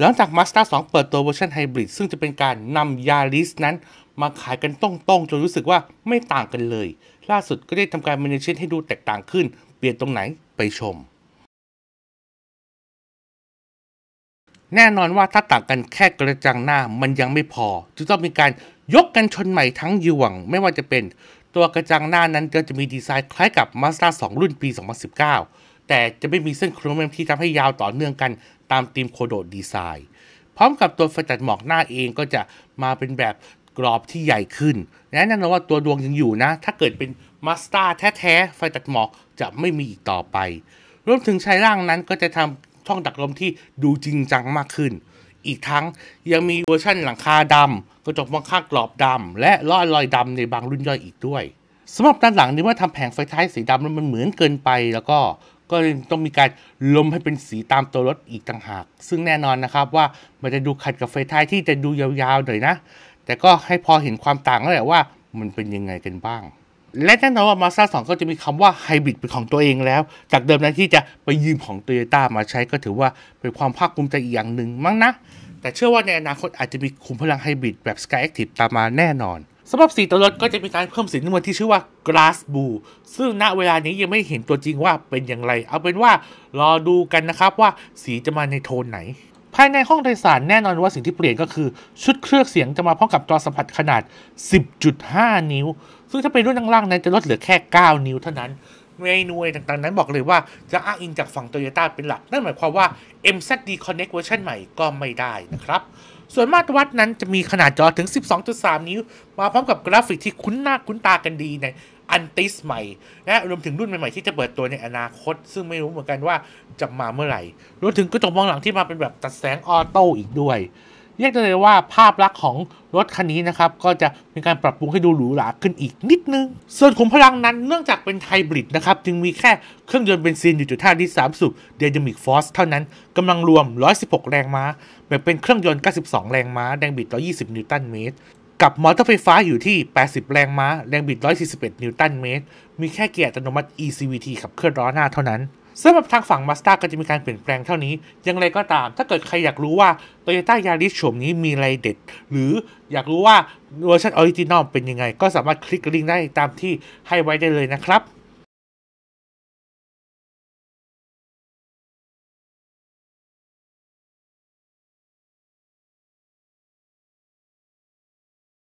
หลังจาก Mazda 2เปิดตัวเวอร์ชันไฮบริดซึ่งจะเป็นการนำยาริสนั้น มาขายกันตรงๆจนรู้สึกว่าไม่ต่างกันเลย ล่าสุดก็ได้ทำการมินิเชนให้ดูแตกต่างขึ้น เปลี่ยนตรงไหนไปชม แน่นอนว่าถ้าต่างกันแค่กระจังหน้ามันยังไม่พอ จะต้องมีการยกกันชนใหม่ทั้งยวงไม่ว่าจะเป็น ตัวกระจังหน้านั้นก็จะมีดีไซน์คล้ายกับ Mazda 2 รุ่นปี 2019แต่จะไม่มีเส้นโครงแมมที่ทำให้ยาวต่อเนื่องกันตามธีมโคโดดดีไซน์ พร้อมกับตัวไฟตัดหมอกหน้าเองก็จะมาเป็นแบบกรอบที่ใหญ่ขึ้น แนะนนว่าตัวดวงยังอยู่นะ ถ้าเกิดเป็นมาสเตอร์แท้ๆ ไฟตัดหมอกจะไม่มีอีกต่อไป รวมถึงชายร่างนั้นก็จะทำช่องดักลมที่ดูจริงจังมากขึ้น อีกทั้งยังมีเวอร์ชั่นหลังคาดำกระจกมองข้างกรอบดำและลอลอยดำในบางรุ่นย่อยอีกด้วยสำหรับด้านหลังนี้ว่าทำแผงไฟท้ายสีดำมันเหมือนเกินไปแล้วก็ก็ต้องมีการล้มให้เป็นสีตามตัวรถอีกต่างหาก ซึ่งแน่นอนนะครับว่ามันจะดูขัดกับไฟท้ายที่จะดูยาวๆหน่อยนะ แต่ก็ให้พอเห็นความต่างแล้วแหละว่ามันเป็นยังไงกันบ้าง และแน่นอนว่ามาซาสองก็จะมีคำว่าไฮบริดเป็นของตัวเองแล้ว จากเดิมนั้นที่จะไปยืมของโตโยต้ามาใช้ก็ถือว่าเป็นความภาคภูมิใจออย่างหนึ่งมั้งนะแต่เชื่อว่าในอนาคตอาจจะมีขุมพลังไฮบริดแบบ Sky Active ตามมาแน่นอนสำหรับสีตัวรถ ก็จะมีการเพิ่มสีน้ำเงินที่ชื่อว่า Glass Blue ซึ่ง ณ เวลานี้ยังไม่เห็นตัวจริงว่าเป็นอย่างไร เอาเป็นว่ารอดูกันนะครับว่าสีจะมาในโทนไหน ภายในห้องโดยสารแน่นอนว่าสิ่งที่เปลี่ยนก็คือ ชุดเครื่องเสียงจะมาพร้อมกับจอสัมผัสขนาด 10.5 นิ้ว ซึ่งถ้าเป็นรุ่นล่างๆนั้นจะลดเหลือแค่ 9 นิ้วเท่านั้นเมนูต่างๆนั้นบอกเลยว่าจะอ้างอิงจากฝั่งโตโยต้าเป็นหลัก นั่นหมายความว่า MZD Connect เวอร์ชันใหม่ก็ไม่ได้นะครับ ส่วนมาตรวัดนั้นจะมีขนาดจอถึง 12.3 นิ้ว มาพร้อมกับกราฟิกที่คุ้นหน้าคุ้นตากันดีในอันติสใหม่และรวมถึงรุ่นใหม่ๆที่จะเปิดตัวในอนาคต ซึ่งไม่รู้เหมือนกันว่าจะมาเมื่อไหร่ รวมถึงกระจกมองหลังที่มาเป็นแบบตัดแสงออโต้อีกด้วยเรียกได้เลยว่าภาพลักษณ์ของรถคันนี้นะครับ ก็จะมีการปรับปรุงให้ดูหรูหราขึ้นอีกนิดนึง ส่วนขุมพลังนั้นเนื่องจากเป็นไฮบริดนะครับ จึงมีแค่เครื่องยนต์เบนซินอยู่จุดท่าที่ 3สูบเดนมิกฟอสเท่านั้นกำลังรวม 116 แรงม้า แบ่งเป็นเครื่องยนต์ 92 แรงม้า แรงบิด 120 นิวตันเมตร กับมอเตอร์ไฟฟ้าอยู่ที่ 80 แรงม้าแรงบิด 141 นิวตันเมตรมีแค่เกียร์อัตโนมัติ ECVT ขับเคลื่อนล้อหน้าเท่านั้นสำหรับทางฝั่งมาสอ้าก็จะมีการเปลี่ยนแปลงเท่านี้ยังไรก็ตาม ถ้าเกิดใครอยากรู้ว่าโตโยต้ายาริสโฉมนี้มีอะไรเด็ด หรืออยากรู้ว่าเวอร์ชันออริจินอลเป็นยังไง ก็สามารถคลิกลิงก์ได้ตามที่ให้ไว้ได้เลยนะครับ